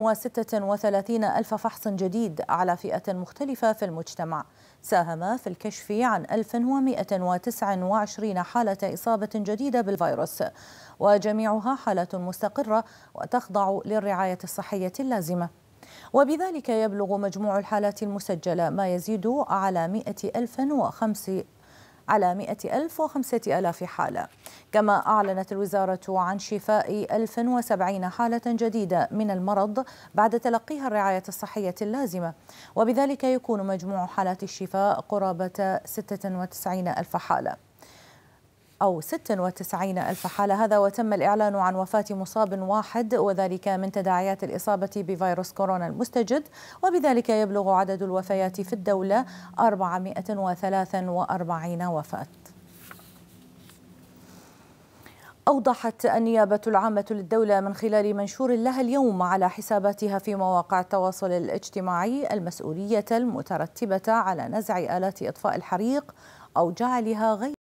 36 ألف فحص جديد على فئة مختلفة في المجتمع ساهم في الكشف عن 1129 حالة إصابة جديدة بالفيروس وجميعها حالة مستقرة وتخضع للرعاية الصحية اللازمة وبذلك يبلغ مجموع الحالات المسجلة ما يزيد على 100,005 على 100 حالة كما أعلنت الوزارة عن شفاء 1070 حالة جديدة من المرض بعد تلقيها الرعاية الصحية اللازمة وبذلك يكون مجموع حالات الشفاء قرابة 96,000 حالة أو 96 ألف حالة هذا وتم الإعلان عن وفاة مصاب واحد وذلك من تداعيات الإصابة بفيروس كورونا المستجد وبذلك يبلغ عدد الوفيات في الدولة 443 وفاة أوضحت النيابة العامة للدولة من خلال منشور لها اليوم على حساباتها في مواقع التواصل الاجتماعي المسؤولية المترتبة على نزع آلات إطفاء الحريق أو جعلها غير